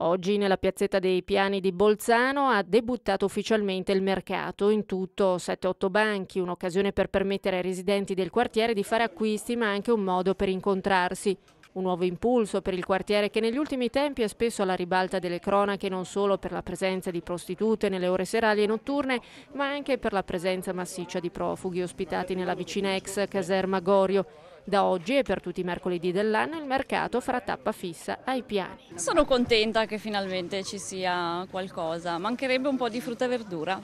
Oggi nella piazzetta dei Piani di Bolzano ha debuttato ufficialmente il mercato, in tutto 7-8 banchi, un'occasione per permettere ai residenti del quartiere di fare acquisti ma anche un modo per incontrarsi. Un nuovo impulso per il quartiere che negli ultimi tempi è spesso alla ribalta delle cronache non solo per la presenza di prostitute nelle ore serali e notturne, ma anche per la presenza massiccia di profughi ospitati nella vicina ex caserma Gorio. Da oggi e per tutti i mercoledì dell'anno il mercato farà tappa fissa ai piani. Sono contenta che finalmente ci sia qualcosa, mancherebbe un po' di frutta e verdura.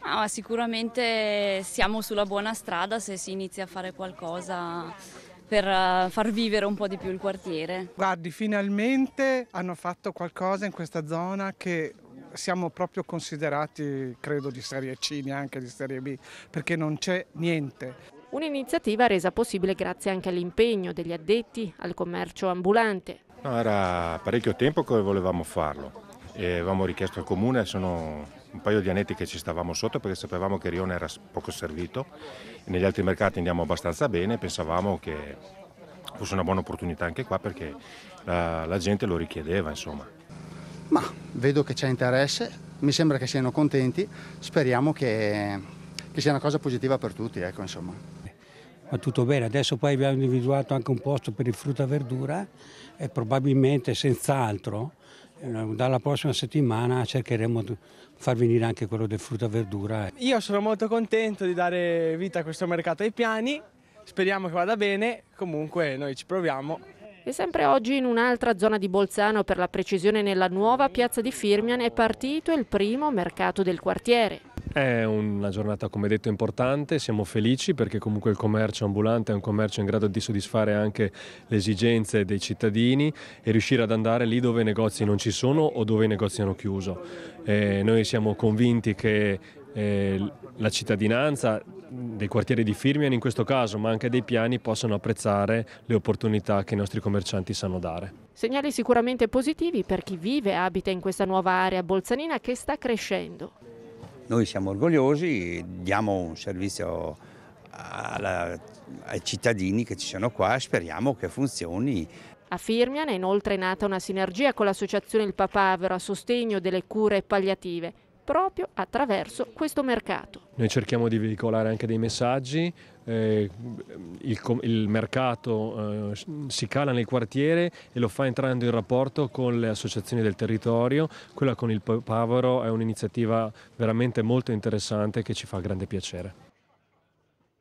Ah, sicuramente siamo sulla buona strada se si inizia a fare qualcosa per eh, far vivere un po' di più il quartiere. Guardi, finalmente hanno fatto qualcosa in questa zona che siamo proprio considerati, credo, di serie C, neanche di serie B, perché non c'è niente. Un'iniziativa resa possibile grazie anche all'impegno degli addetti al commercio ambulante. No, era parecchio tempo che volevamo farlo. E avevamo richiesto al comune, sono un paio di anetti che ci stavamo sotto perché sapevamo che Rione era poco servito, negli altri mercati andiamo abbastanza bene, pensavamo che fosse una buona opportunità anche qua perché la, la gente lo richiedeva insomma. Ma vedo che c'è interesse, mi sembra che siano contenti, speriamo che, che sia una cosa positiva per tutti, ecco insomma. Va tutto bene, adesso poi abbiamo individuato anche un posto per il frutta e verdura e probabilmente senz'altro dalla prossima settimana cercheremo di far venire anche quello del frutta e verdura. Io sono molto contento di dare vita a questo mercato ai piani, speriamo che vada bene, comunque noi ci proviamo. E sempre oggi in un'altra zona di Bolzano, per la precisione nella nuova piazza di Firmian, è partito il primo mercato del quartiere. È una giornata, come detto, importante, siamo felici perché comunque il commercio ambulante è un commercio in grado di soddisfare anche le esigenze dei cittadini e riuscire ad andare lì dove i negozi non ci sono o dove i negozi hanno chiuso. E noi siamo convinti che eh, la cittadinanza dei quartieri di Firmian in questo caso, ma anche dei piani, possano apprezzare le opportunità che i nostri commercianti sanno dare. Segnali sicuramente positivi per chi vive e abita in questa nuova area bolzanina che sta crescendo. Noi siamo orgogliosi, diamo un servizio alla, ai cittadini che ci sono qua e speriamo che funzioni. A Firmian è inoltre nata una sinergia con l'associazione Il Papavero a sostegno delle cure palliative proprio attraverso questo mercato. Noi cerchiamo di veicolare anche dei messaggi, eh, il, il, mercato eh, si cala nel quartiere e lo fa entrando in rapporto con le associazioni del territorio, quella con il Pavaro è un'iniziativa veramente molto interessante che ci fa grande piacere.